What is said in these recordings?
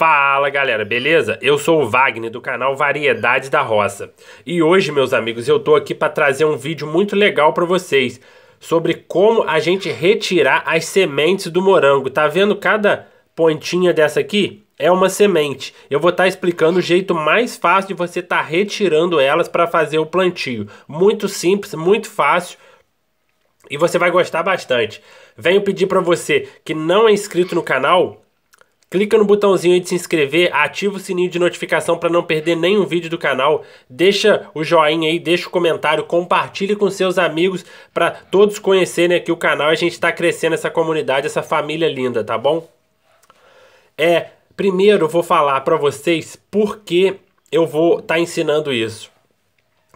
Fala galera, beleza? Eu sou o Wagner do canal Variedade da Roça e hoje, meus amigos, eu tô aqui para trazer um vídeo muito legal para vocês sobre como a gente retirar as sementes do morango. Tá vendo cada pontinha dessa aqui? É uma semente. Eu vou estar tá explicando o jeito mais fácil de você estar tá retirando elas para fazer o plantio. Muito simples, muito fácil e você vai gostar bastante. Venho pedir para você que não é inscrito no canal Clica no botãozinho de se inscrever, ativa o sininho de notificação para não perder nenhum vídeo do canal, deixa o joinha aí, deixa o comentário, compartilhe com seus amigos para todos conhecerem aqui o canal e a gente está crescendo essa comunidade, essa família linda, tá bom? É, primeiro eu vou falar para vocês por que eu vou estar tá ensinando isso.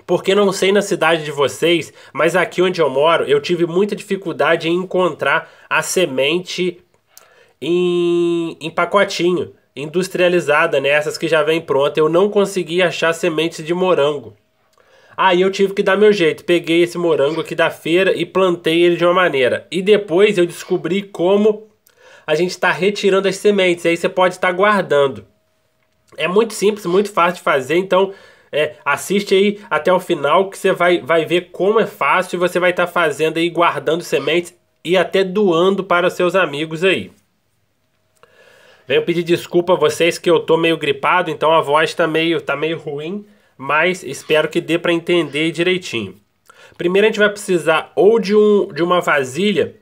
Porque não sei na cidade de vocês, mas aqui onde eu moro, eu tive muita dificuldade em encontrar a semente em, em pacotinho, industrializada, né? Essas que já vem pronta. Eu não consegui achar sementes de morango. Aí eu tive que dar meu jeito. Peguei esse morango aqui da feira e plantei ele de uma maneira. E depois eu descobri como a gente está retirando as sementes. Aí você pode estar tá guardando. É muito simples, muito fácil de fazer. Então é, assiste aí até o final que você vai, vai ver como é fácil. Você vai estar tá fazendo aí, guardando sementes e até doando para seus amigos aí. Venho pedir desculpa a vocês que eu tô meio gripado, então a voz tá meio, tá meio ruim, mas espero que dê para entender direitinho. Primeiro a gente vai precisar ou de, um, de uma vasilha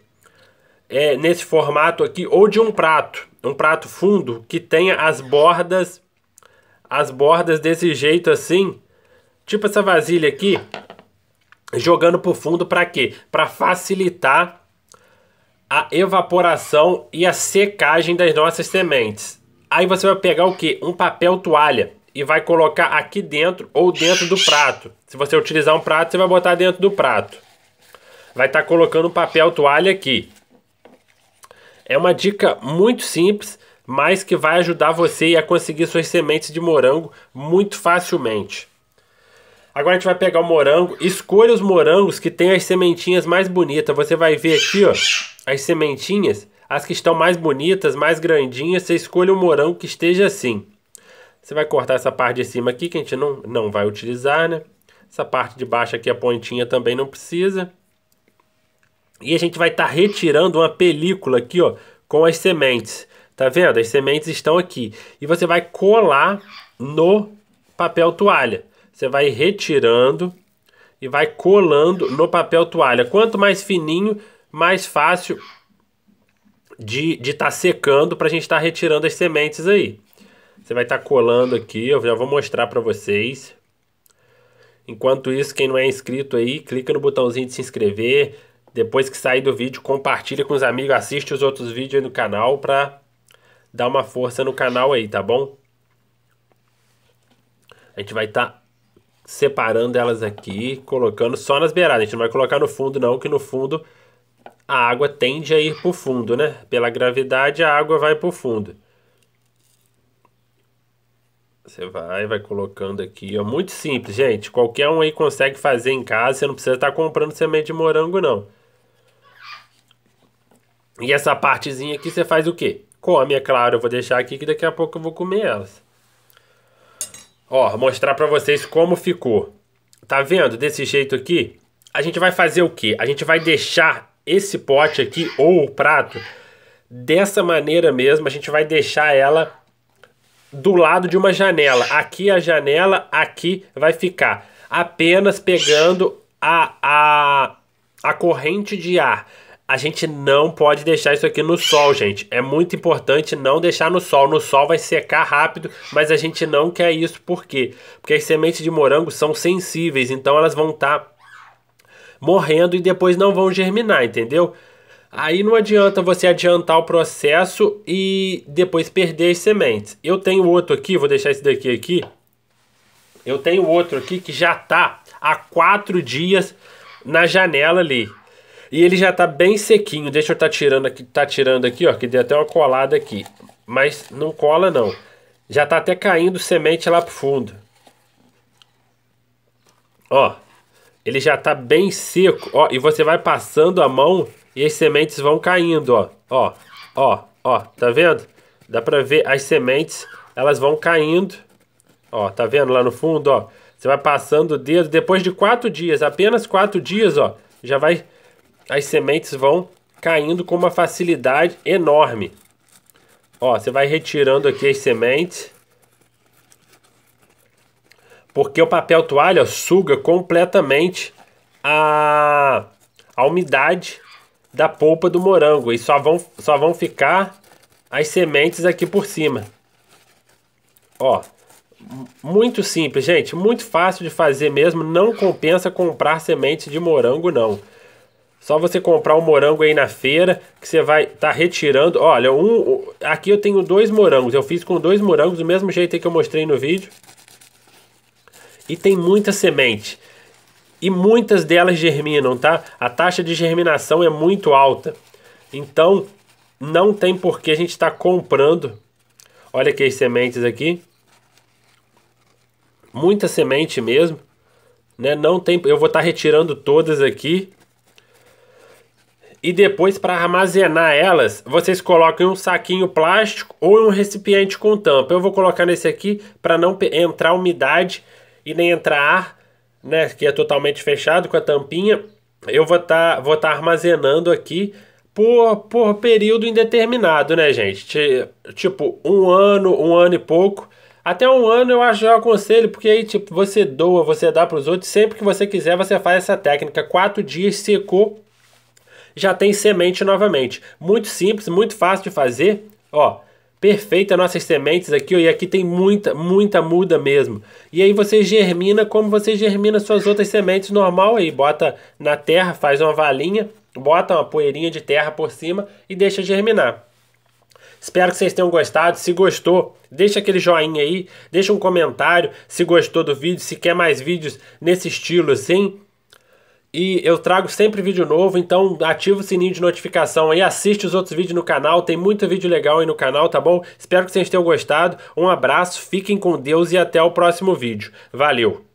é, nesse formato aqui, ou de um prato, um prato fundo que tenha as bordas, as bordas desse jeito assim, tipo essa vasilha aqui, jogando pro fundo para quê? Para facilitar a evaporação e a secagem das nossas sementes. Aí você vai pegar o que? Um papel toalha e vai colocar aqui dentro ou dentro do prato. Se você utilizar um prato, você vai botar dentro do prato. Vai estar tá colocando um papel toalha aqui. É uma dica muito simples, mas que vai ajudar você a conseguir suas sementes de morango muito facilmente. Agora a gente vai pegar o morango, escolha os morangos que tem as sementinhas mais bonitas. Você vai ver aqui, ó as sementinhas, as que estão mais bonitas, mais grandinhas, você escolhe o um morango que esteja assim. Você vai cortar essa parte de cima aqui que a gente não, não vai utilizar, né? Essa parte de baixo aqui, a pontinha também não precisa. E a gente vai estar tá retirando uma película aqui, ó, com as sementes. Tá vendo? As sementes estão aqui. E você vai colar no papel toalha. Você vai retirando e vai colando no papel toalha. Quanto mais fininho, mais fácil de estar tá secando para a gente estar tá retirando as sementes aí. Você vai estar tá colando aqui, eu já vou mostrar para vocês. Enquanto isso, quem não é inscrito aí, clica no botãozinho de se inscrever. Depois que sair do vídeo, compartilha com os amigos, assiste os outros vídeos aí no canal para dar uma força no canal aí, tá bom? A gente vai estar tá separando elas aqui, colocando só nas beiradas. A gente não vai colocar no fundo não, que no fundo a água tende a ir para o fundo, né? Pela gravidade, a água vai para o fundo. Você vai, vai colocando aqui. É muito simples, gente. Qualquer um aí consegue fazer em casa. Você não precisa estar tá comprando semente de morango, não. E essa partezinha aqui você faz o quê? Come, é claro. Eu vou deixar aqui que daqui a pouco eu vou comer elas. Ó, mostrar para vocês como ficou. Tá vendo? Desse jeito aqui, a gente vai fazer o quê? A gente vai deixar esse pote aqui, ou o prato, dessa maneira mesmo. A gente vai deixar ela do lado de uma janela. Aqui a janela, aqui vai ficar apenas pegando a, a, a corrente de ar. A gente não pode deixar isso aqui no sol, gente. É muito importante não deixar no sol. No sol vai secar rápido, mas a gente não quer isso. Por quê? Porque as sementes de morango são sensíveis, então elas vão estar tá morrendo e depois não vão germinar, entendeu? Aí não adianta você adiantar o processo e depois perder as sementes. Eu tenho outro aqui, vou deixar esse daqui aqui. Eu tenho outro aqui que já tá há quatro dias na janela ali. E ele já tá bem sequinho. Deixa eu tá tirando aqui, tá tirando aqui, ó, que deu até uma colada aqui. Mas não cola não. Já tá até caindo semente lá pro fundo. Ó, ele já tá bem seco, ó. E você vai passando a mão e as sementes vão caindo, ó. Ó, ó, ó. Tá vendo? Dá pra ver as sementes, elas vão caindo. Ó, tá vendo lá no fundo, ó. Você vai passando o dedo. Depois de quatro dias, apenas quatro dias, ó. Já vai... As sementes vão caindo com uma facilidade enorme. Ó, você vai retirando aqui as sementes porque o papel toalha suga completamente a, a umidade da polpa do morango e só vão, só vão ficar as sementes aqui por cima. Ó, muito simples, gente, muito fácil de fazer mesmo, não compensa comprar semente de morango não. Só você comprar um morango aí na feira, que você vai estar tá retirando. Olha, um, aqui eu tenho dois morangos, eu fiz com dois morangos do mesmo jeito que eu mostrei no vídeo e tem muita semente. E muitas delas germinam, tá? A taxa de germinação é muito alta. Então, não tem por que a gente estar tá comprando. Olha aqui as sementes aqui. Muita semente mesmo. Né? Não tem, eu vou estar tá retirando todas aqui. E depois, para armazenar elas, vocês colocam em um saquinho plástico ou em um recipiente com tampa. Eu vou colocar nesse aqui para não entrar umidade e nem entrar né, que é totalmente fechado com a tampinha, eu vou estar tá, vou tá armazenando aqui por, por período indeterminado, né, gente? Tipo, um ano, um ano e pouco. Até um ano eu acho eu aconselho, porque aí, tipo, você doa, você dá para os outros. Sempre que você quiser, você faz essa técnica. Quatro dias secou, já tem semente novamente. Muito simples, muito fácil de fazer. Ó, perfeita nossas sementes aqui, ó, e aqui tem muita, muita muda mesmo. E aí você germina como você germina suas outras sementes normal aí, bota na terra, faz uma valinha, bota uma poeirinha de terra por cima e deixa germinar. Espero que vocês tenham gostado. Se gostou, deixa aquele joinha aí, deixa um comentário se gostou do vídeo, se quer mais vídeos nesse estilo assim. E eu trago sempre vídeo novo, então ativa o sininho de notificação aí, assiste os outros vídeos no canal, tem muito vídeo legal aí no canal, tá bom? Espero que vocês tenham gostado, um abraço, fiquem com Deus e até o próximo vídeo. Valeu!